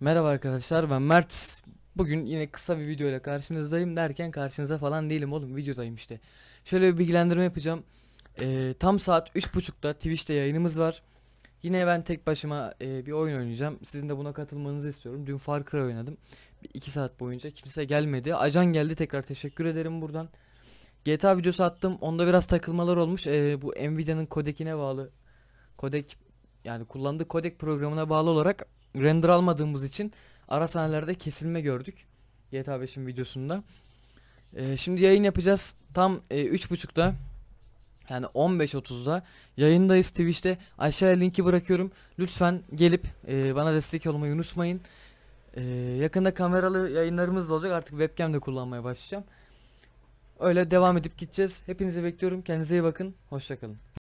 Merhaba arkadaşlar ben Mert. Bugün yine kısa bir video ile karşınızdayım derken karşınıza falan değilim oğlum videodayım işte. Şöyle bir bilgilendirme yapacağım. Ee, tam saat 3.30'da Twitch'te yayınımız var. Yine ben tek başıma e, bir oyun oynayacağım. Sizin de buna katılmanızı istiyorum. Dün Far Cry oynadım. 2 saat boyunca kimse gelmedi. Acan geldi tekrar teşekkür ederim buradan. GTA videosu attım. Onda biraz takılmalar olmuş. Ee, bu Nvidia'nın kodekine bağlı. Kodek yani kullandığı kodek programına bağlı olarak render almadığımız için ara sahnelerde kesilme gördük. GTA 5'in videosunda. Ee, şimdi yayın yapacağız. Tam e, 3.30'da yani 15.30'da yayındayız Twitch'te. Aşağıya linki bırakıyorum. Lütfen gelip e, bana destek olmayı unutmayın. E, yakında kameralı yayınlarımız da olacak. Artık webcam de kullanmaya başlayacağım. Öyle devam edip gideceğiz. Hepinizi bekliyorum. Kendinize iyi bakın. Hoşçakalın.